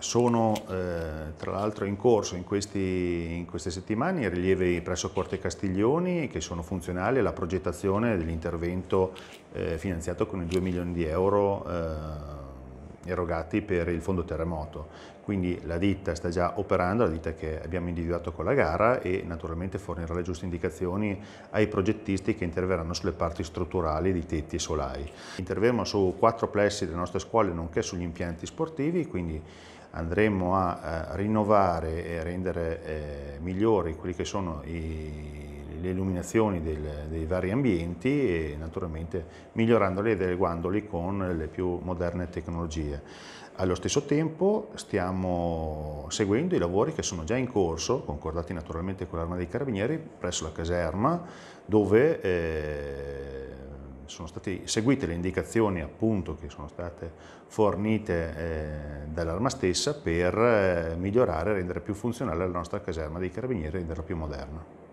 Sono eh, tra l'altro in corso in, questi, in, queste settimane i rilievi presso Corte Castiglioni che sono funzionali alla progettazione dell'intervento eh, finanziato con i 2 milioni di euro eh, erogati per il fondo terremoto. Quindi la ditta sta già operando, la ditta che abbiamo individuato con la gara e naturalmente fornirà le giuste indicazioni ai progettisti che interverranno sulle parti strutturali di tetti e solai. Interverremo su quattro plessi delle nostre scuole nonché sugli impianti sportivi, quindi andremo a, a eh, rinnovare e rendere eh, migliori quelli che sono i le illuminazioni del, dei vari ambienti e naturalmente migliorandoli ed adeguandoli con le più moderne tecnologie. Allo stesso tempo stiamo seguendo i lavori che sono già in corso, concordati naturalmente con l'Arma dei Carabinieri, presso la caserma, dove eh, sono state seguite le indicazioni appunto, che sono state fornite eh, dall'arma stessa per eh, migliorare e rendere più funzionale la nostra caserma dei carabinieri e renderla più moderna.